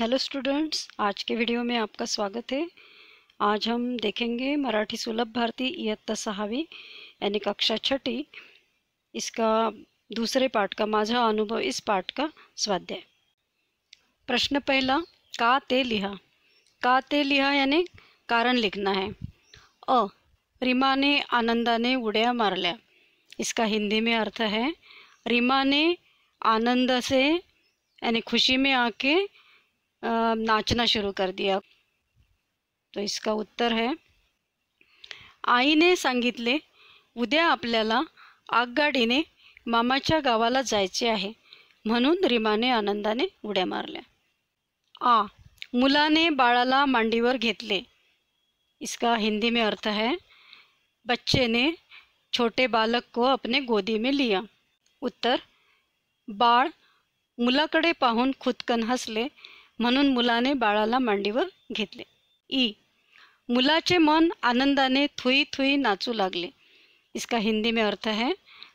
hello students आज के video में आपका स्वागत है आज हम देखेंगे मराठी सुलभ भारती इयत्ता सहावी यानी कक्षा छठी इसका दूसरे पाठ का माझा अनुभव इस पाठ का स्वाध्याय प्रश्न पहला का ते लिहा का ते लिहा यानी कारण लिखना है अ रीमा ने आनंदा ने उड़िया मार लिया इसका हिंदी में अर्थ है रीमा ने आनंद से यानी खुशी में आके नाचना शुरू कर दिया तो इसका उत्तर है आईने सांगितले उद्या आपल्याला आगगाडीने मामाच्या गावाला जायचे आहे म्हणून रीमाने आनंदाने उड्या मारल्या आ मुलाने बाळाला मांडीवर घेतले इसका हिंदी में अर्थ है बच्चे ने छोटे बालक को अपने गोदी में लिया उत्तर बाळ मुलाकडे पाहून खुदकन हसले म्हणून मुलाने बाळाला मांडीवर घेतले ई मुलाचे मन आनंदाने थुई थुई नाचू लागले इसका हिंदी में अर्थ है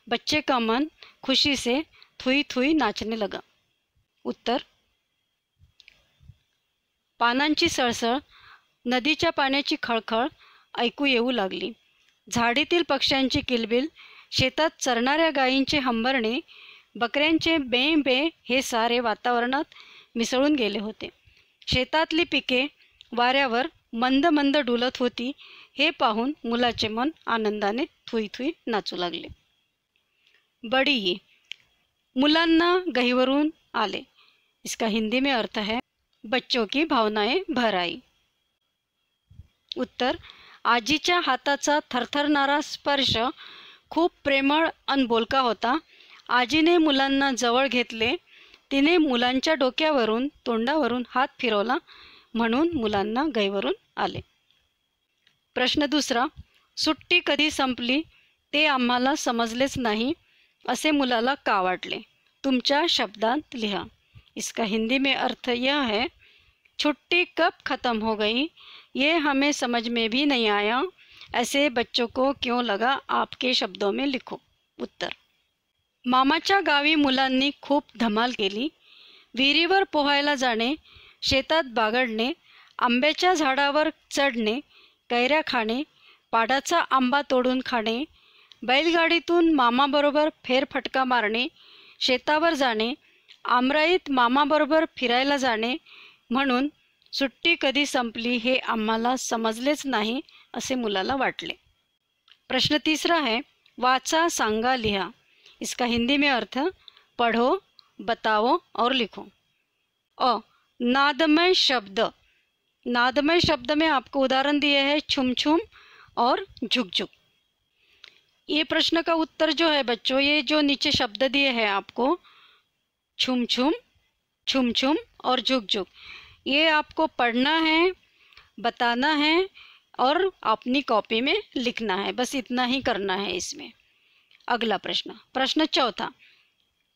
बच्चे का मन खुशी से थुई थुई नाचने लगा उत्तर पानांची सळसळ नदीच्या पाण्याची खळखळ ऐकू येऊ लागली झाडीतील पक्ष्यांची किलबिल शेतात चरणाऱ्या गायींचे हंबरणे बकऱ्यांचे बे बे हे सारे वातावरणात मिसळून गेले होते शेतातली पिके वाऱ्यावर मंद मंद डुलत होती हे पाहून मुलाचे मन आनंदाने थुई थुई नाचू लागले बडी मुलांना गहीवरून आले इसका हिंदी में अर्थ है बच्चों की भावनाएं भर आई उत्तर आजीच्या हाताचा थरथरणारा स्पर्श खूप प्रेमळ अन होता आजीने मुलांना जवळ घेतले तिने मुलांच्या डोक्यावरून तोंडावरून हात फिरवला म्हणून मुलांना गैवरून आले प्रश्न दुसरा सुट्टी कधी संपली ते आम्हाला समजलेच नाही असे मुलाला का वाटले तुमच्या शब्दांत लिहा इसका हिंदी में अर्थ यह है छुट्टी कब ख़त्म हो गई ये हमें समझ में भी नहीं आया ऐसे बच्चों को क्यों लगा आपके शब्दों में लिखो उत्तर मामाच्या गावी मुलांनी खूप धमाल केली विहिरीवर पोहायला जाणे शेतात बागडणे आंब्याच्या झाडावर चढणे कैऱ्या खाणे पाडाचा आंबा तोडून खाणे बैलगाडीतून मामाबरोबर फेरफटका मारणे शेतावर जाणे आमराईत मामाबरोबर फिरायला जाणे म्हणून सुट्टी कधी संपली हे आम्हाला समजलेच नाही असे मुलाला वाटले प्रश्न तिसरा आहे वाचा सांगा लिहा इसका हिंदी में अर्थ पढ़ो बताओ और लिखो और नादमय शब्द नादमय शब्द में आपको उदाहरण दिए हैं छुम छुम और झुक झुक ये प्रश्न का उत्तर जो है बच्चों ये जो नीचे शब्द दिए हैं आपको छुम छुम छुम छुम और झुक झुक ये आपको पढ़ना है बताना है और अपनी कॉपी में लिखना है बस इतना ही करना है इसमें अगला प्रश्न प्रश्न चौथा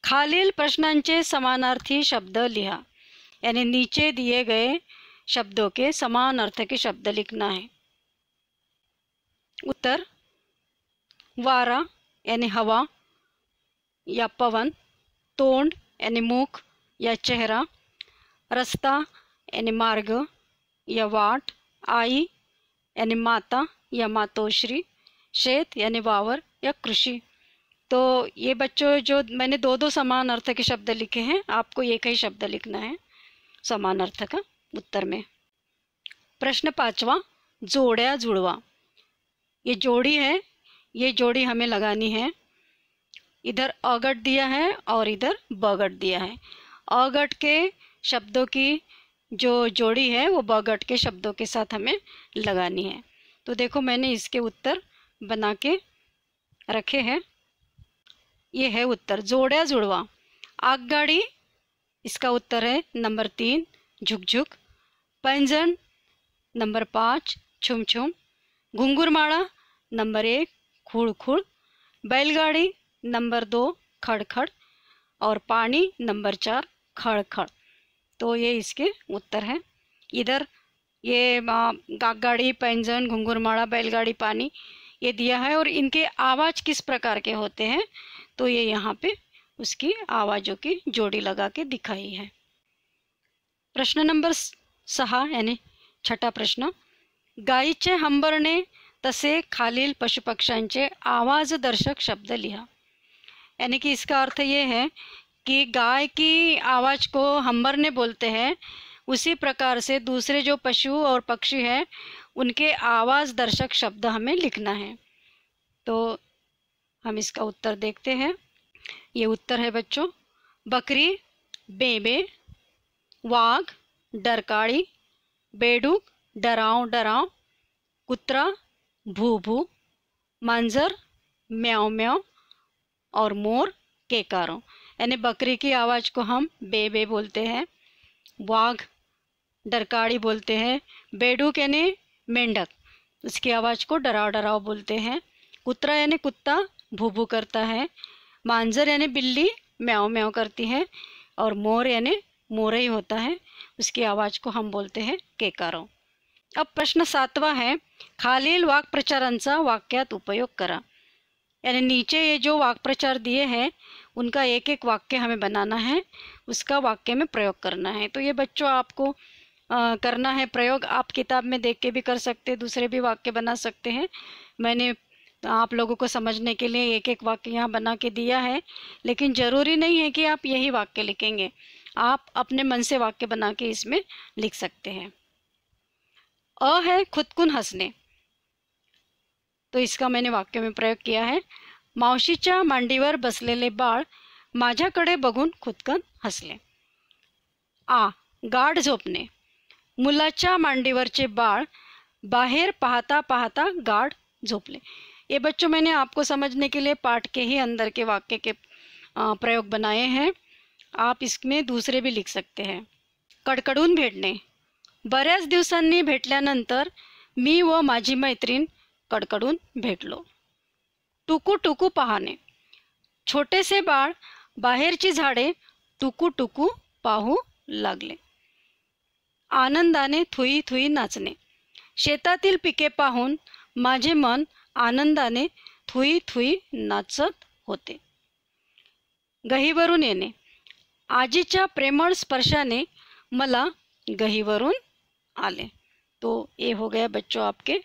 खालील प्रश्नांचे समानार्थी शब्द लिहा यानी नीचे दिए गए शब्दों के समान अर्थ के शब्द लिखना है उत्तर वारा यानी हवा या पवन तोंड यानी मुख या चेहरा रास्ता यानी मार्ग या वाट आई यानी माता या मातोश्री शेत यानी वावर या कृषि तो ये बच्चों जो मैंने दो दो समान अर्थ के शब्द लिखे हैं आपको एक ही शब्द लिखना है समान अर्थ का उत्तर में प्रश्न पांचवा जोड़या जुड़वा ये जोड़ी है ये जोड़ी हमें लगानी है इधर अगट दिया है और इधर बगट दिया है अगट के शब्दों की जो जोड़ी है वो बगट के शब्दों के साथ हमें लगानी है तो देखो मैंने इसके उत्तर बना के रखे हैं ये है उत्तर जोड़ा जुड़वा आगगाड़ी इसका उत्तर है नंबर तीन झुकझुक पंजन नंबर पाँच छुम छुम घुंगुरमाड़ा नंबर एक खुड़ खुड़ बैलगाड़ी नंबर दो खड़ खड़ और पानी नंबर चार खड़ खड़ तो ये इसके उत्तर हैं इधर ये गागाड़ी पैंजन घुंगुरमाड़ा बैलगाड़ी पानी ये दिया है और इनके आवाज़ किस प्रकार के होते हैं तो ये यहाँ पे उसकी आवाज़ों की जोड़ी लगा के दिखाई है प्रश्न नंबर सहा यानी छठा प्रश्न गायीचे ने तसे खालील पशु पक्षांचे आवाज़ दर्शक शब्द लिहा यानी कि इसका अर्थ ये है कि गाय की आवाज़ को ने बोलते हैं उसी प्रकार से दूसरे जो पशु और पक्षी हैं उनके आवाज़ दर्शक शब्द हमें लिखना है तो हम इसका उत्तर देखते हैं ये उत्तर है बच्चों बकरी बेबे वाघ डरकाड़ी बेडुक डराव डराव कुतरा भू भू मांजर म्याव म्याव और मोर केकारों यानी बकरी की आवाज़ को हम बेबे बोलते हैं वाघ डरकाड़ी बोलते हैं बेडूक यानी मेंढक उसकी आवाज़ को डराव डराव बोलते हैं कुतरा यानी कुत्ता भू भू करता है मांजर यानी बिल्ली म्याओ म्याओ करती है और मोर यानी ही होता है उसकी आवाज़ को हम बोलते हैं केकारो अब प्रश्न सातवा है खालील वाक्प्रचारांचा वाक्यात उपयोग करा यानी नीचे ये जो प्रचार दिए हैं उनका एक एक वाक्य हमें बनाना है उसका वाक्य में प्रयोग करना है तो ये बच्चों आपको आ, करना है प्रयोग आप किताब में देख के भी कर सकते दूसरे भी वाक्य बना सकते हैं मैंने आप लोगों को समझने के लिए एक एक वाक्य यहाँ बना के दिया है लेकिन ज़रूरी नहीं है कि आप यही वाक्य लिखेंगे आप अपने मन से वाक्य बना के इसमें लिख सकते हैं अ है खुदकुन हंसने तो इसका मैंने वाक्य में प्रयोग किया है मावशीच्या मांडीवर बसलेले बाळ माझ्याकडे बघून खुदकन हसले आ गाढ झोपणे मुलाच्या मांडीवरचे बाळ बाहेर पाहता पाहता गाढ झोपले ये बच्चों मैंने आपको समझने के लिए पाठ के ही अंदर के वाक्य के प्रयोग बनाए हैं आप इसमें दूसरे भी लिख सकते हैं कडकडून भेटणे बऱ्याच दिवसांनी भेटल्यानंतर मी व माझी मैत्रीण कडकडून भेटलो टुकू टुकू पाहणे छोटेसे बाळ बाहेरची झाडे टुकू टुकू पाहू लागले आनंदाने थुई थुई नाचणे शेतातील पिके पाहून माझे मन आनंदाने थुई थुई नाचत होते गहीवरून येणे आजीच्या प्रेमळ स्पर्शाने मला गहीवरून आले तो ये हो गया बच्चो आपके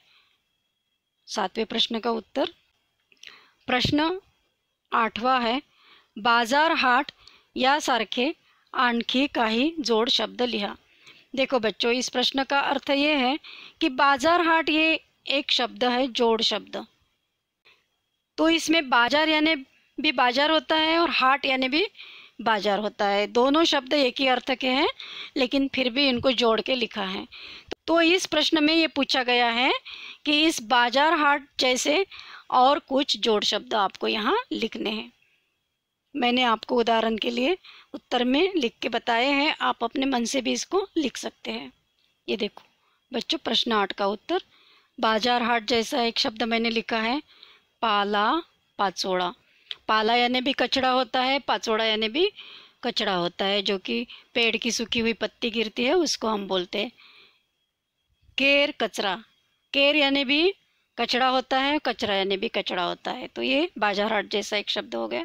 सातवे प्रश्न का उत्तर प्रश्न आठवा है बाजार हाट यासारखे आणखी काही जोड शब्द लिहा देखो बच्चों इस प्रश्न का अर्थ ये है कि बाजार हाट ये एक शब्द है जोड़ शब्द तो इसमें बाजार यानी भी बाजार होता है और हाट यानी भी बाजार होता है दोनों शब्द एक ही अर्थ के हैं लेकिन फिर भी इनको जोड़ के लिखा है तो इस प्रश्न में ये पूछा गया है कि इस बाजार हाट जैसे और कुछ जोड़ शब्द आपको यहाँ लिखने हैं मैंने आपको उदाहरण के लिए उत्तर में लिख के बताए हैं आप अपने मन से भी इसको लिख सकते हैं ये देखो बच्चों प्रश्न आठ का उत्तर बाजार हाट जैसा एक शब्द मैंने लिखा है पाला पाचोड़ा पाला यानी भी कचड़ा होता है पाचोड़ा यानी भी कचड़ा होता है जो कि पेड़ की सूखी हुई पत्ती गिरती है उसको हम बोलते हैं केर कचरा केर यानी भी कचड़ा होता है कचरा यानी भी कचड़ा होता है तो ये बाजार हाट जैसा एक शब्द हो गया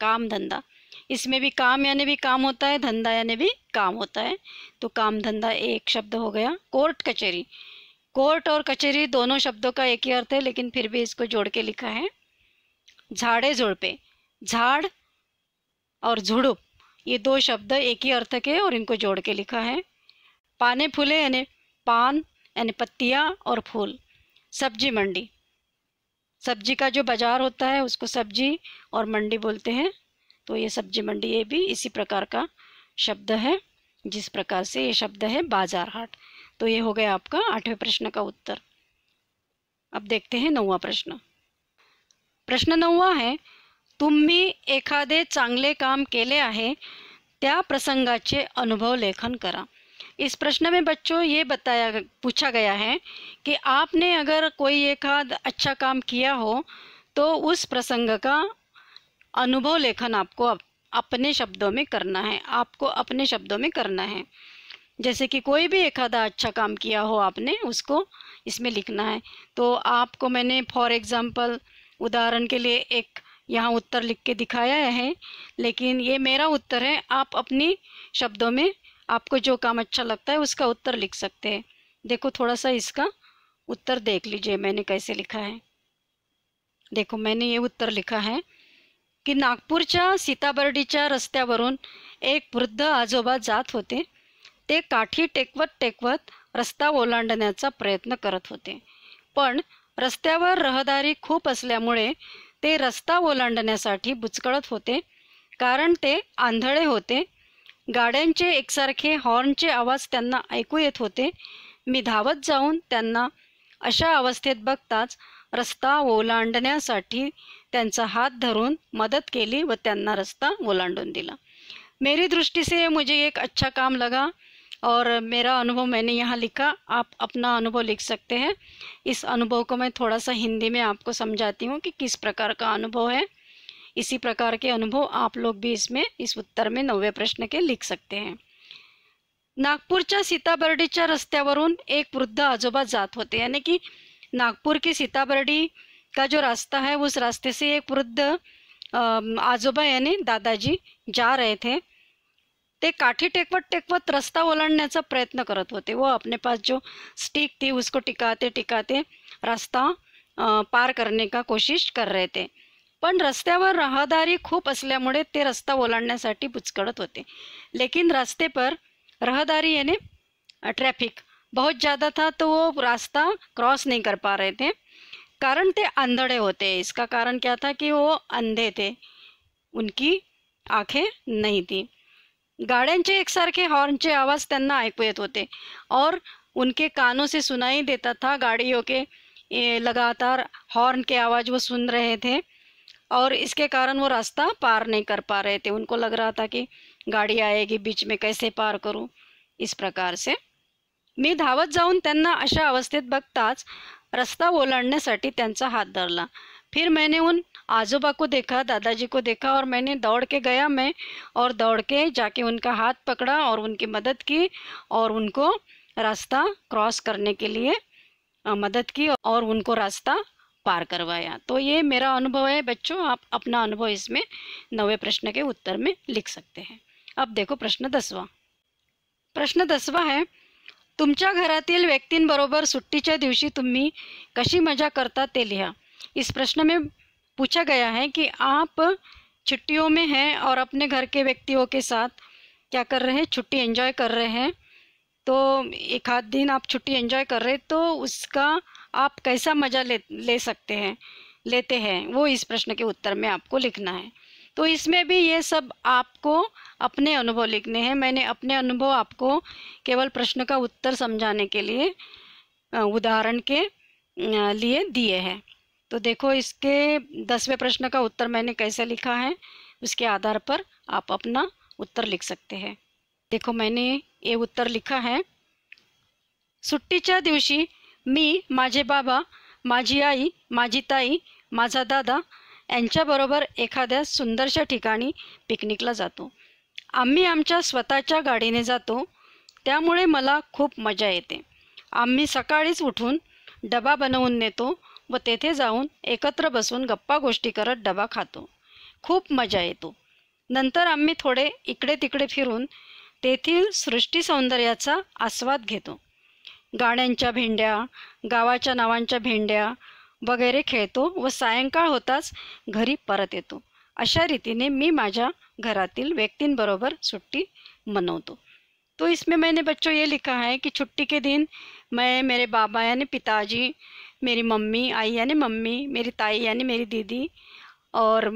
काम धंधा इसमें भी काम यानी भी काम होता है धंधा यानी भी काम होता है तो काम धंधा एक शब्द हो गया कोर्ट कचहरी कोर्ट और कचहरी दोनों शब्दों का एक ही अर्थ है लेकिन फिर भी इसको जोड़ के लिखा है झाड़े झुड़पे झाड़ और झुड़ुप ये दो शब्द एक ही अर्थ के और इनको जोड़ के लिखा है पाने फूले यानी पान यानी पत्तियाँ और फूल सब्जी मंडी सब्जी का जो बाजार होता है उसको सब्जी और मंडी बोलते हैं तो ये सब्जी मंडी ये भी इसी प्रकार का शब्द है जिस प्रकार से ये शब्द है बाजार हाट तो ये हो गया आपका आठवें प्रश्न का उत्तर अब देखते हैं नौवा प्रश्न प्रश्न नौवा है तुम्ही एखादे चांगले काम केले आहे त्या प्रसंगाचे अनुभव लेखन करा इस प्रश्न में बच्चों ये बताया पूछा गया है कि आपने अगर कोई एक आध अच्छा काम किया हो तो उस प्रसंग का अनुभव लेखन आपको अपने शब्दों में करना है आपको अपने शब्दों में करना है जैसे कि कोई भी एक आधा अच्छा काम किया हो आपने उसको इसमें लिखना है तो आपको मैंने फॉर एग्ज़ाम्पल उदाहरण के लिए एक यहाँ उत्तर लिख के दिखाया है लेकिन ये मेरा उत्तर है आप अपनी शब्दों में आपको जो काम अच्छा लगता है उसका उत्तर लिख सकते हैं देखो थोड़ा सा इसका उत्तर देख लीजिए मैंने कैसे लिखा है देखो मैंने ये उत्तर लिखा है कि नागपूरच्या सीताबर्डीच्या रस्त्यावरून एक वृद्ध आजोबा जात होते ते काठी टेकवत टेकवत रस्ता ओलांडण्याचा प्रयत्न करत होते पण रस्त्यावर रहदारी खूप असल्यामुळे ते रस्ता ओलांडण्यासाठी बुचकळत होते कारण ते आंधळे होते गाड्यांचे एकसारखे हॉर्नचे आवाज त्यांना ऐकू येत होते मी धावत जाऊन त्यांना अशा अवस्थेत बघताच रस्ता ओलांडण्यासाठी त्यांचा हात धरून मदत केली व त्यांना रस्ता ओलांडून दिला मेरी दृष्टी से मुझे एक अच्छा काम लगा और मेरा अनुभव मैंने यहाँ लिखा आप अपना अनुभव लिख सकते हैं इस अनुभव को मैं थोड़ा सा हिंदी में आपको समझाती हूँ कि किस प्रकार का अनुभव है इसी प्रकार के अनुभव आप लोग भी इसमें इस उत्तर में नवे प्रश्न के लिख सकते हैं नागपूरच्या सीताबर्डीच्या रस्त्यावरून एक वृद्ध आजोबा जात होते यानी कि नागपुर की सीताबर्डी का जो रास्ता है उस रास्ते से एक वृद्ध आजोबा यानी दादाजी जा रहे थे ते काठी टेकवत टेकवत रस्ता ओलांडण्याचा प्रयत्न करत होते वो अपने पास जो स्टिक थी उसको टिकाते टिकाते रास्ता पार करने का कोशिश कर रहे थे पण रस्त्यावर रहदारी खूप असल्यामुळे ते रस्ता ओलांडण्यासाठी बुचकळत होते लेकिन रास्ते पर रहदारी यानी ट्रैफिक बहुत ज़्यादा था तो वो रास्ता क्रॉस नहीं कर पा रहे थे कारण थे अंधड़े होते इसका कारण क्या था कि वो अंधे थे उनकी आंखें नहीं थी सारखे हॉर्न के आवाज ऐकू ये होते और उनके कानों से सुनाई देता था गाड़ियों के लगातार हॉर्न के आवाज़ वो सुन रहे थे और इसके कारण वो रास्ता पार नहीं कर पा रहे थे उनको लग रहा था कि गाडी आएगी बीच में कैसे पार करूं इस प्रकार से मैं धावत जाऊन त्यांना अशा अवस्थेत रस्ता ओलांडण्यासाठी सा हाथ धरला फिर मैंने उन आजोबा को देखा दादाजी को देखा और मैंने दौड़ के गया मैं और दौड़ के जाके उनका हाथ पकड़ा और उनकी मदद की और उनको रास्ता क्रॉस करने के लिए मदद की और उनको रास्ता पार करवाया तो ये मेरा अनुभव है बच्चों आप अपना अनुभव इसमें नवे प्रश्न के उत्तर में लिख सकते हैं अब देखो प्रश्न दसवा प्रश्न दसवा है तुमच्या घरातील व्यक्तींबरोबर सुट्टीच्या दिवशी तुम्ही कशी मजा करता ते लिहा इस प्रश्न में पूछा गया है कि आप छुट्टियों में हैं और अपने घर के व्यक्तियों के साथ क्या कर रहे हैं छुट्टी एंजॉय कर रहे हैं तो एक आध दिन आप छुट्टी एंजॉय कर रहे तो उसका आप कैसा मज़ा ले ले सकते हैं लेते हैं वो इस प्रश्न के उत्तर में आपको लिखना है तो इसमें भी ये सब आपको अपने अनुभव लिखने हैं मैंने अपने अनुभव आपको केवल प्रश्न का उत्तर समझाने के लिए उदाहरण के लिए दिए हैं तो देखो इसके दसवें प्रश्न का उत्तर मैंने कैसे लिखा है उसके आधार पर आप अपना उत्तर लिख सकते हैं देखो मैंने ये उत्तर लिखा है सुट्टी दिवसी मी मजे बाबा मजी आई मजी ताई मजा दादा यांच्याबरोबर एखाद्या सुंदरशा ठिकाणी पिकनिकला जो आम्मी आम स्वतः गाड़ी ने जो मला खूब मजा ये आम्मी सकाळीच उठून डबा बनवून नेतो व तेथे जाऊन एकत्र बसून गप्पा गोष्टी करत डबा खातो खूप मजा येतो नंतर आम्ही थोडे इकडे तिकडे फिरून तेथील सृष्टी सौंदर्याचा आस्वाद घेतो गाण्यांच्या भेंड्या गावाच्या नावांच्या भेंड्या वगैरे खेळतो व सायंकाळ होताच घरी परत येतो अशा रीतीने मी माझ्या घरातील व्यक्तींबरोबर सुट्टी मनवतो तो इसमें मैंने बच्चों ये लिखा है कि छुट्टी के दिन मैं मेरे बाबा यानी पिताजी मेरी मम्मी आई यानी मम्मी मेरी ताई यानी मेरी दीदी और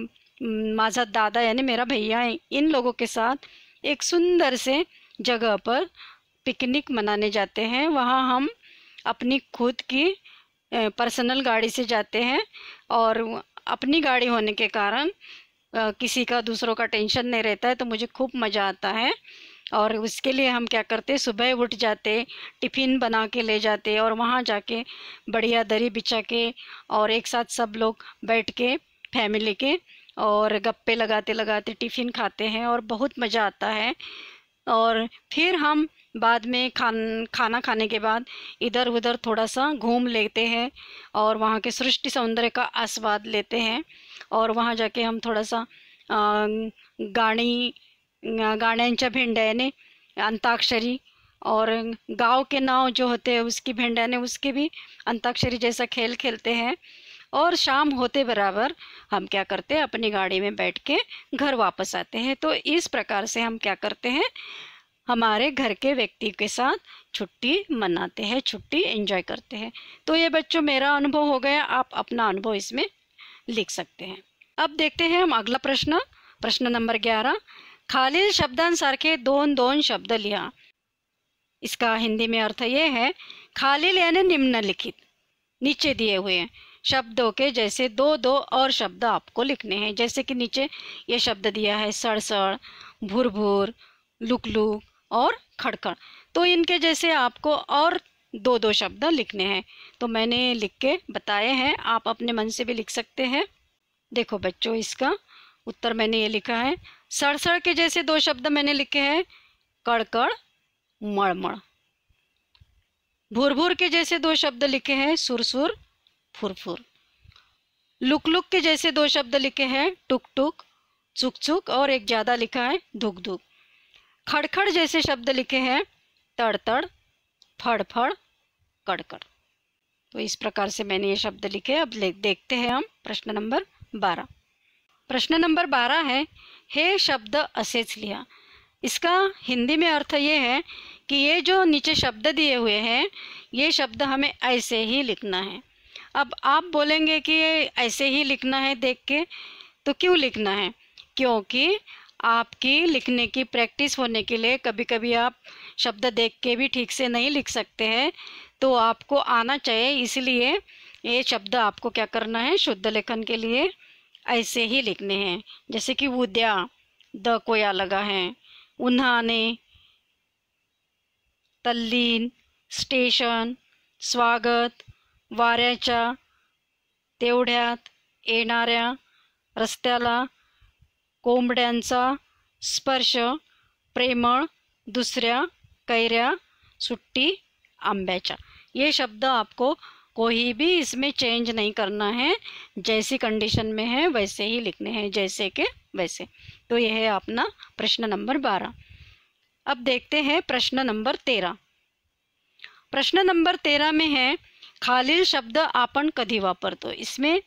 माजा दादा यानी मेरा भैया है इन लोगों के साथ एक सुंदर से जगह पर पिकनिक मनाने जाते हैं वहाँ हम अपनी खुद की पर्सनल गाड़ी से जाते हैं और अपनी गाड़ी होने के कारण किसी का दूसरों का टेंशन नहीं रहता है तो मुझे खूब मज़ा आता है और उसके लिए हम क्या करते सुबह उठ जाते टिफ़िन बना के ले जाते और वहाँ जाके बढ़िया दरी बिछा के और एक साथ सब लोग बैठ के फैमिली के और गप्पे लगाते लगाते टिफ़िन खाते हैं और बहुत मज़ा आता है और फिर हम बाद में खान खाना खाने के बाद इधर उधर थोड़ा सा घूम लेते हैं और वहाँ के सृष्टि सौंदर्य का आस्वाद लेते हैं और वहाँ जाके हम थोड़ा सा गाड़ी गाण्यांच्या भेंड्याने अंताक्षरी और गांव के नाव जो होते हैं उसकी भेंड्याने उसके भी अंताक्षरी जैसा खेल खेलते हैं और शाम होते बराबर हम क्या करते हैं अपनी गाड़ी में बैठ के घर वापस आते हैं तो इस प्रकार से हम क्या करते हैं हमारे घर के व्यक्ति के साथ छुट्टी मनाते हैं छुट्टी एंजॉय करते हैं तो ये बच्चों मेरा अनुभव हो गया आप अपना अनुभव इसमें लिख सकते हैं अब देखते हैं हम अगला प्रश्न प्रश्न नंबर ग्यारह खालील शब्दांसारखे दोन दोन शब्द लिहा इसका हिंदी में अर्थ ये है खालील यानी निम्नलिखित नीचे दिए हुए शब्दों के जैसे दो दो और शब्द आपको लिखने हैं जैसे कि नीचे ये शब्द दिया है सड़सड़ भुर लुक लुक और खड़खड़ तो इनके जैसे आपको और दो दो शब्द लिखने हैं तो मैंने लिख के बताए हैं आप अपने मन से भी लिख सकते हैं देखो बच्चों इसका उत्तर मैंने ये लिखा है सड़सड़ के जैसे दो शब्द मैंने लिखे हैं कड़कड़ मड़मड़ भूर के जैसे दो शब्द लिखे हैं सुरसुर फुरफुर लुक लुक के जैसे दो शब्द लिखे हैं टुक टुक चुक चुक और एक ज़्यादा लिखा है धुक धुक खड़खड़ जैसे शब्द लिखे हैं तड़ तड़ फड़ फड़ कड़कड़ तो इस प्रकार से मैंने ये शब्द लिखे अब देखते हैं हम प्रश्न नंबर बारह प्रश्न नंबर बारह है हे शब्द असेच लिया इसका हिंदी में अर्थ ये है कि ये जो नीचे शब्द दिए हुए हैं ये शब्द हमें ऐसे ही लिखना है अब आप बोलेंगे कि ये ऐसे ही लिखना है देख के तो क्यों लिखना है क्योंकि आपकी लिखने की प्रैक्टिस होने के लिए कभी कभी आप शब्द देख के भी ठीक से नहीं लिख सकते हैं तो आपको आना चाहिए इसलिए ये शब्द आपको क्या करना है शुद्ध लेखन के लिए ऐसे ही लिखने हैं जैसे कि उद्या द कोया लगा है उन्हाने तल्लीन स्टेशन स्वागत वाऱ्याच्या तेवढ्यात येणाऱ्या रस्त्याला कोंबड्यांचा स्पर्श प्रेमळ दुसऱ्या कैऱ्या सुट्टी आंब्याच्या ये शब्द आपको कोई भी इसमें चेंज नहीं करना है जैसी कंडीशन में है वैसे ही लिखने हैं जैसे के वैसे तो यह है अपना प्रश्न नंबर बारह अब देखते हैं प्रश्न नंबर तेरह प्रश्न नंबर तेरह में है खालिल शब्द आपन कधी वापर दो इसमें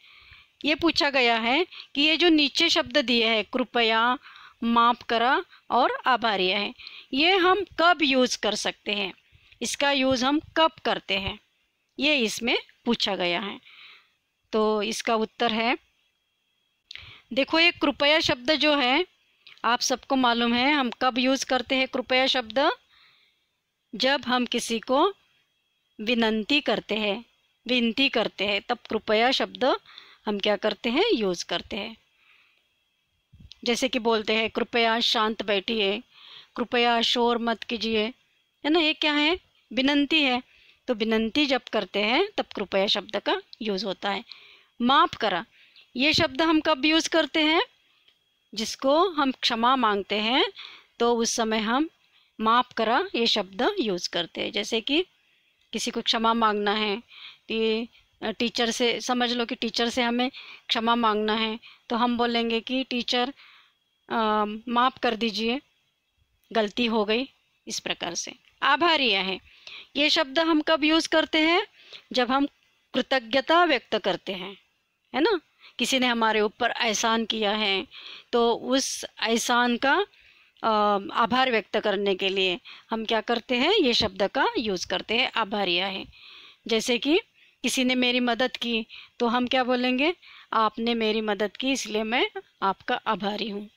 ये पूछा गया है कि ये जो नीचे शब्द दिए हैं कृपया माफ करा और आभारी है ये हम कब यूज़ कर सकते हैं इसका यूज़ हम कब करते हैं ये इसमें पूछा गया है तो इसका उत्तर है देखो ये कृपया शब्द जो है आप सबको मालूम है हम कब यूज़ करते हैं कृपया शब्द जब हम किसी को विनंती करते हैं विनती करते हैं तब कृपया शब्द हम क्या करते हैं यूज़ करते हैं जैसे कि बोलते हैं कृपया शांत बैठिए कृपया शोर मत कीजिए है ना ये क्या है विनंती है तो विनंती जब करते हैं तब कृपया शब्द का यूज़ होता है माफ़ करा ये शब्द हम कब यूज़ करते हैं जिसको हम क्षमा मांगते हैं तो उस समय हम माफ़ करा ये शब्द यूज़ करते हैं जैसे कि किसी को क्षमा मांगना है कि टीचर से समझ लो कि टीचर से हमें क्षमा मांगना है तो हम बोलेंगे कि टीचर माफ़ कर दीजिए गलती हो गई इस प्रकार से आभारी है ये शब्द हम कब यूज करते हैं जब हम कृतज्ञता व्यक्त करते हैं है ना किसी ने हमारे ऊपर एहसान किया है तो उस एहसान का आभार व्यक्त करने के लिए हम क्या करते हैं ये शब्द का यूज़ करते हैं आभारिया है जैसे कि किसी ने मेरी मदद की तो हम क्या बोलेंगे आपने मेरी मदद की इसलिए मैं आपका आभारी हूँ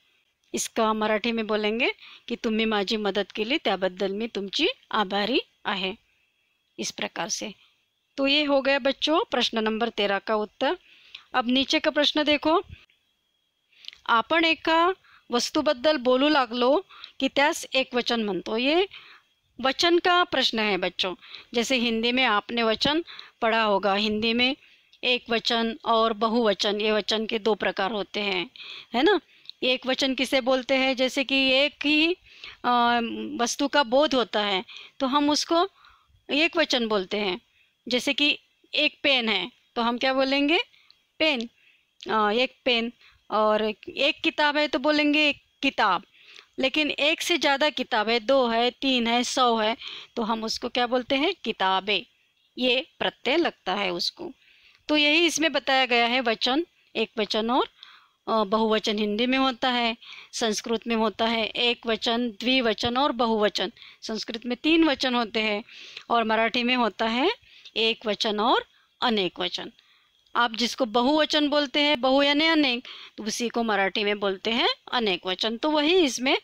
इसका मराठी में बोलेंगे की तुम्ही माझी मदत केली त्याबद्दल मी तुमची आभारी आहे इस प्रकार से तो ये हो गया बच्चों प्रश्न नंबर तेरह का उत्तर अब नीचे का प्रश्न देखो आपण एका वस्तूबद्दल बोलू लागलो कि त्यास एक वचन म्हणतो ये वचन का प्रश्न है बच्चों जैसे हिंदी में आपने वचन पढ़ा होगा हिंदी में एक वचन और बहुवचन ये वचन के दो प्रकार होते हैं है ना एक वचन किसे बोलते हैं जैसे कि एक ही वस्तु का बोध होता है तो हम उसको एक वचन बोलते हैं जैसे कि एक पेन है तो हम क्या बोलेंगे पेन एक पेन और एक किताब है तो बोलेंगे एक किताब लेकिन एक से ज़्यादा किताब है दो है तीन है सौ है तो हम उसको क्या बोलते हैं किताबें ये प्रत्यय लगता है उसको तो यही इसमें बताया गया है वचन एक वचन और बहुवचन हिंदी में होता है संस्कृत में होता है एक वचन द्विवचन और बहुवचन संस्कृत में तीन वचन होते हैं और मराठी में होता है एक वचन और अनेक वचन आप जिसको बहुवचन बोलते हैं बहु यानी अनेक तो उसी को मराठी में बोलते हैं अनेक वचन तो वही इसमें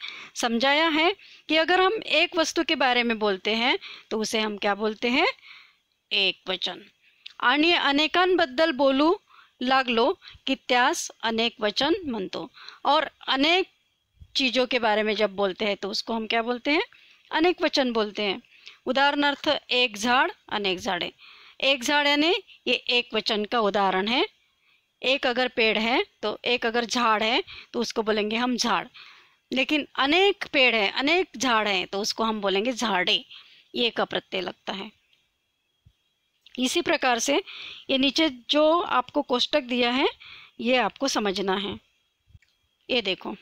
समझाया है कि अगर हम एक वस्तु के बारे में बोलते हैं तो उसे हम क्या बोलते हैं एक वचन अनेकान अनेकांबद्दल बोलूँ लागलो कि त्यास अनेक वचन मन तो और अनेक चीज़ों के बारे में जब बोलते हैं तो उसको हम क्या बोलते हैं अनेक वचन बोलते हैं उदाहरणार्थ एक झाड़ अनेक झाड़े एक झाड़ यानी ये एक वचन का उदाहरण है एक अगर पेड़ है तो एक अगर झाड़ है तो उसको बोलेंगे हम झाड़ लेकिन अनेक पेड़ है अनेक झाड़ है तो उसको हम बोलेंगे झाड़े ये का प्रत्यय लगता है इसी प्रकार से ये नीचे जो आपको कोष्टक दिया है ये आपको समझना है ये देखो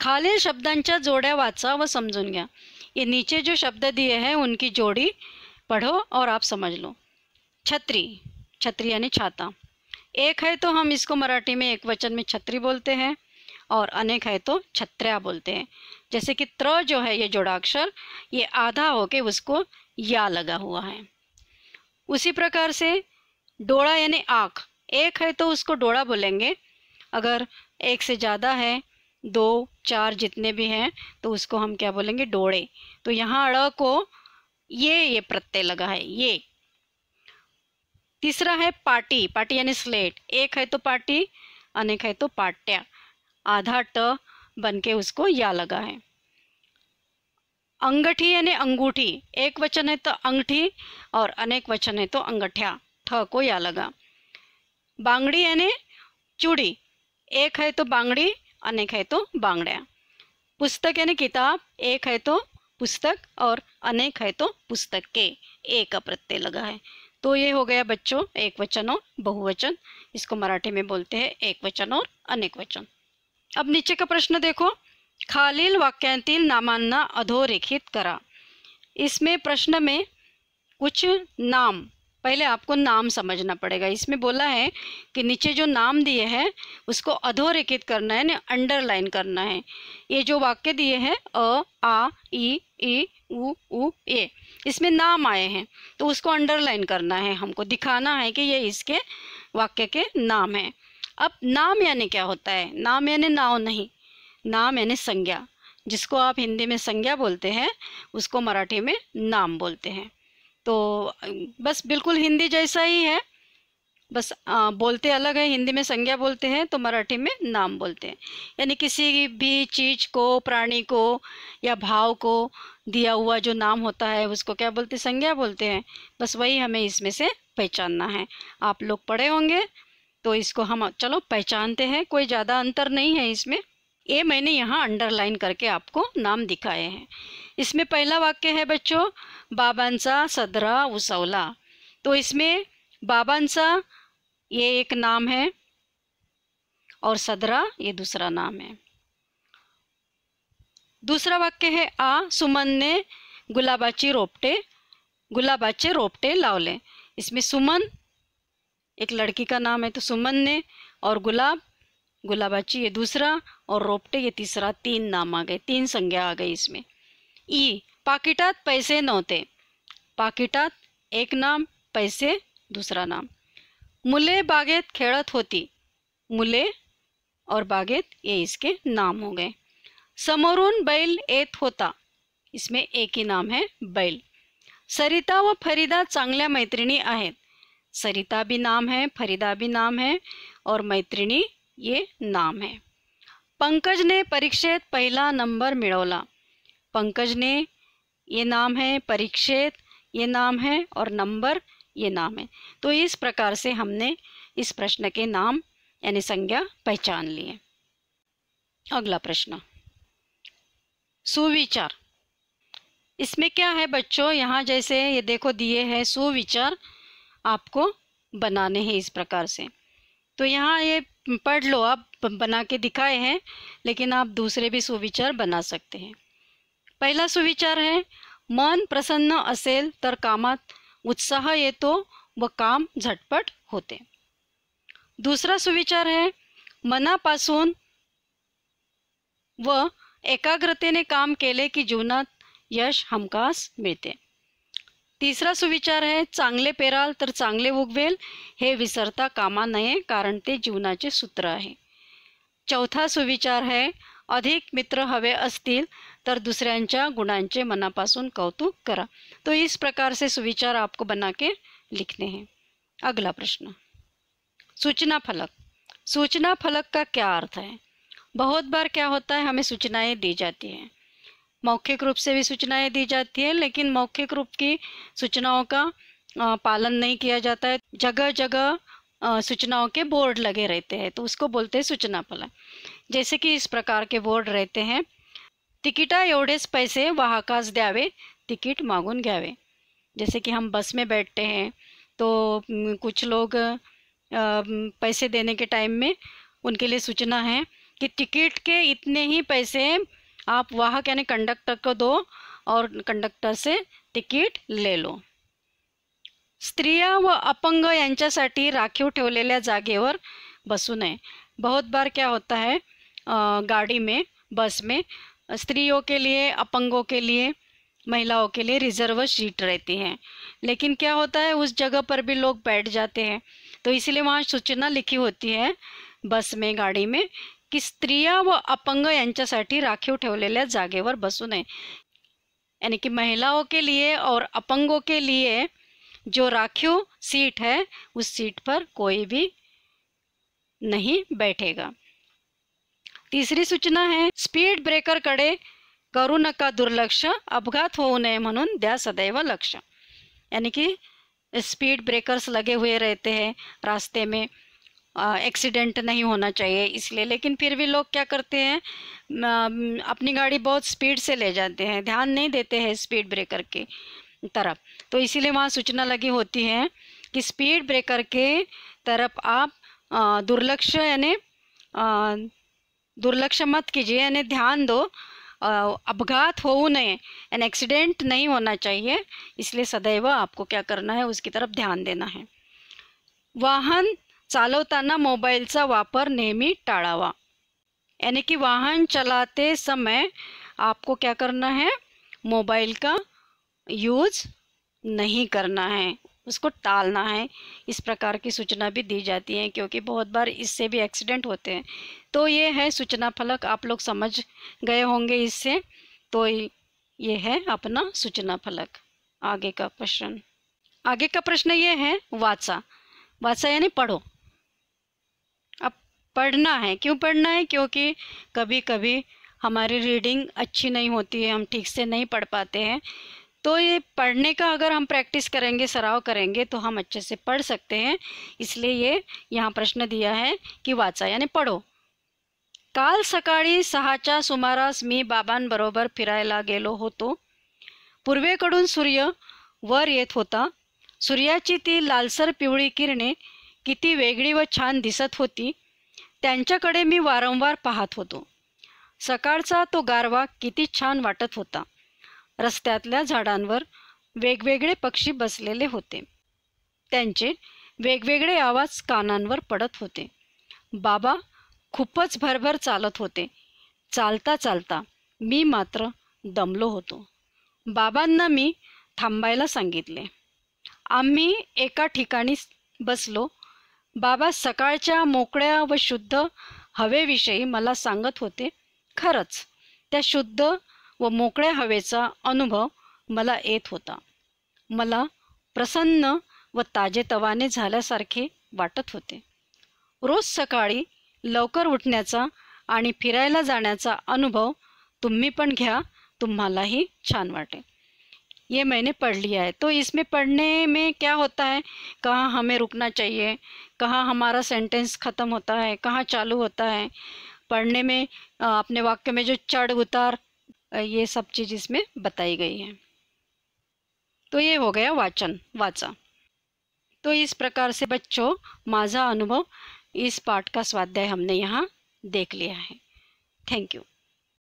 खाले शब्दांचा जोड़ा वाचा व समजून गया ये नीचे जो शब्द दिए हैं उनकी जोड़ी पढ़ो और आप समझ लो छत्री छत्री यानी छाता एक है तो हम इसको मराठी में एक वचन में छत्री बोलते हैं और अनेक है तो छत्र्या बोलते हैं जैसे कि त्र जो है ये जोड़ाक्षर ये आधा होके उसको या लगा हुआ है उसी प्रकार से डोड़ा यानी आँख एक है तो उसको डोड़ा बोलेंगे अगर एक से ज़्यादा है दो चार जितने भी हैं तो उसको हम क्या बोलेंगे डोड़े तो यहाँ अड़ को ये ये प्रत्यय लगा है ये तीसरा है पार्टी पार्टी यानी स्लेट एक है तो पार्टी अनेक है तो पाट्या आधा ट बन के उसको या लगा है अंगठी यानी अंगूठी एक वचन है तो अंगठी और अनेक वचन है तो अंगठिया ठ को या लगा बांगड़ी यानी चूड़ी एक है तो बांगड़ी अनेक है तो बांगड्या पुस्तक यानी किताब एक है तो पुस्तक और अनेक है तो पुस्तक के एक अप्रत्यय लगा है तो ये हो गया बच्चों एक वचन और बहुवचन इसको मराठी में बोलते हैं एक वचन और अनेक वचन अब नीचे का प्रश्न देखो खालील वाक्यांतील नामांना अधोरेखित करा इसमें प्रश्न में कुछ नाम पहले आपको नाम समझना पड़ेगा इसमें बोला है कि नीचे जो नाम दिए हैं उसको अधोरेखित करना है अंडरलाइन करना है ये जो वाक्य दिए हैं अ आ ई ई उ उ ए इसमें नाम आए हैं तो उसको अंडरलाइन करना है हमको दिखाना है कि ये इसके वाक्य के नाम हैं अब नाम यानी क्या होता है नाम यानी नाव नहीं नाम यानी संज्ञा जिसको आप हिंदी में संज्ञा बोलते हैं उसको मराठी में नाम बोलते हैं तो बस बिल्कुल हिंदी जैसा ही है बस आ, बोलते अलग है हिंदी में संज्ञा बोलते हैं तो मराठी में नाम बोलते हैं यानी किसी भी चीज़ को प्राणी को या भाव को दिया हुआ जो नाम होता है उसको क्या बोलते संज्ञा बोलते हैं बस वही हमें इसमें से पहचानना है आप लोग पढ़े होंगे तो इसको हम चलो पहचानते हैं कोई ज़्यादा अंतर नहीं है इसमें ये मैंने यहाँ अंडरलाइन करके आपको नाम दिखाए हैं इसमें पहला वाक्य है बच्चों बाबांसा सदरा उसौला तो इसमें बाबांसा ये एक नाम है और सदरा ये दूसरा नाम है दूसरा वाक्य है आ सुमन ने गुलाबाची रोपटे गुलाबाचे रोपटे लावले इसमें सुमन एक लड़की का नाम है तो सुमन ने और गुलाब गुलाबाची ये दूसरा और रोपटे ये तीसरा तीन नाम आ गए तीन संज्ञा आ गई इसमें ई पाकिटात पैसे नौते पाकिटात एक नाम पैसे दूसरा नाम मुले बागेत खेड़त होती मुले और बागेत ये इसके नाम हो गए समोरून बैल एत होता इसमें एक ही नाम है बैल सरिता व फरीदा चांगल्या मैत्रिणी आहेत सरिता भी नाम है फरीदा भी नाम है और मैत्रिणी ये नाम है पंकज ने परीक्षेत पहला नंबर पंकज ने ये नाम है परीक्षेत ये नाम है और नंबर ये नाम है तो इस प्रकार से हमने इस प्रश्न के नाम यानी संज्ञा पहचान लिए अगला प्रश्न सुविचार इसमें क्या है बच्चों यहाँ जैसे ये देखो दिए हैं सुविचार आपको बनाने हैं इस प्रकार से तो यहाँ ये पढ़ लो आप बना के दिखाए हैं लेकिन आप दूसरे भी सुविचार बना सकते हैं पहिला सुविचार है मन प्रसन्न असेल तर कामात उत्साह येतो व काम झटपट होते दूसरा सुविचार है मनापासून व एकाग्रतेने काम केले की जीवनात यश हमखास मिळते तिसरा सुविचार है चांगले पेराल तर चांगले उगवेल हे विसरता कामा नये कारण ते जीवनाचे सूत्र है चौथा सुविचार है अधिक मित्र हवे अल तो दुसर गुणा मनापासन कौतुक करा तो इस प्रकार से सुविचार आपको बना के लिखने हैं अगला प्रश्न सूचना फलक सूचना फलक का क्या अर्थ है बहुत बार क्या होता है हमें सूचनाएं दी जाती हैं मौखिक रूप से भी सूचनाएं दी जाती हैं लेकिन मौखिक रूप की सूचनाओं का पालन नहीं किया जाता है जगह जगह सूचनाओं के बोर्ड लगे रहते हैं तो उसको बोलते हैं सूचना फलक जैसे कि इस प्रकार के बोर्ड रहते हैं तिकिटा एवढेच पैसे वाहकास द्यावे तिकट मांगून घयावे जैसे कि हम बस में बैठते हैं तो कुछ लोग पैसे देने के टाइम में उनके लिए सूचना है कि टिकट के इतने ही पैसे आप वाहक यानी कंडक्टर को दो और कंडक्टर से टिकट ले लो स्त्रिया व अपंग यांच्यासाठी राखीव ठेवलेल्या जागेवर बसू नए बहुत बार क्या होता है गाड़ी में बस में स्त्रियों के लिए अपंगों के लिए महिलाओं के लिए रिजर्व सीट रहती है लेकिन क्या होता है उस जगह पर भी लोग बैठ जाते हैं तो इसलिए वहाँ सूचना लिखी होती है बस में गाड़ी में कि स्त्रिया व अपंग यांच्यासाठी राखीव ठेवलेल्या जागेवर बसू नये यानी कि महिलाओं के लिए और अपंगों के लिए जो राखियो सीट है उस सीट पर कोई भी नहीं बैठेगा तीसरी सूचना है स्पीड ब्रेकर कडे करू नका दुर्लक्ष अपघात हो नये म्हणून द्या सदैव लक्ष यानी कि स्पीड ब्रेकर्स लगे हुए रहते हैं रास्ते में एक्सीडेंट नहीं होना चाहिए इसलिए लेकिन फिर भी लोग क्या करते हैं अपनी गाड़ी बहुत स्पीड से ले जाते हैं ध्यान नहीं देते हैं स्पीड ब्रेकर के तरफ तो इसीलिए वहाँ सूचना लगी होती है कि स्पीड ब्रेकर के तरफ आप दुर्लक्ष यानी दुर्लक्ष मत कीजिए यानी ध्यान दो अपघात हो नहीं यानी एक्सीडेंट नहीं होना चाहिए इसलिए सदैव आपको क्या करना है उसकी तरफ ध्यान देना है वाहन चालवताना सा वापर नेहमी टाळावा यानी कि वाहन चलाते समय आपको क्या करना है मोबाइल का यूज नहीं करना है उसको टालना है इस प्रकार की सूचना भी दी जाती है क्योंकि बहुत बार इससे भी एक्सीडेंट होते हैं तो ये है सूचना फलक आप लोग समझ गए होंगे इससे तो ये है अपना सूचना फलक आगे का प्रश्न आगे का प्रश्न ये है वाचा वाचा यानी पढ़ो अब पढ़ना है क्यों पढ़ना है क्योंकि कभी कभी हमारी रीडिंग अच्छी नहीं होती है हम ठीक से नहीं पढ़ पाते हैं तो ये पढ़ने का अगर हम प्रैक्टिस करेंगे सराव करेंगे तो हम अच्छे से पढ़ सकते हैं इसलिए ये यहाँ प्रश्न दिया है कि वाचा याने पढ़ो काल सका सहाच्या सुमारास मी बाबांबरोबर फिरायला गेलो होतो पूर्वेकडून सूर्य वर येत होता सूर्याची ती लालसर पिवी किरणे किती वेगड़ी व छान दिसत होती मी वारंवार पाहत होतो सकाचा तो गारवा किती छान वाटत होता रस्त्यातल्या झाडांवर वेगवेगळे पक्षी बसलेले होते त्यांचे वेगवेगळे आवाज कानांवर पडत होते बाबा खूपच भरभर चालत होते चालता चालता मी मात्र दमलो होतो बाबांना मी थांबायला सांगितले आम्ही एका ठिकाणी बसलो बाबा सकाळच्या मोकळ्या व शुद्ध हवेविषयी मला सांगत होते खरंच त्या शुद्ध व मोकळ्या हवेचा अनुभव मला येत होता मला प्रसन्न व ताजेतवाने झाल्यासारखे वाटत होते रोज सकाळी लवकर उठण्याचा आणि फिरायला जाण्याचा अनुभव तुम्ही पण घ्या तुम्हालाही छान वाटेल ये मैंने पढ़ लिया है तो इसमें पढ़ने में क्या होता है कहाँ हमें रुकना चाहिए कहाँ हमारा सेंटेंस ख़त्म होता है कहाँ चालू होता है पढ़ने में अपने वाक्य में जो चढ़ उतार ये सब चीज़ इसमें बताई गई है तो ये हो गया वाचन वाचा तो इस प्रकार से बच्चों माझा अनुभव इस पाठ का स्वाध्याय हमने यहाँ देख लिया है थैंक यू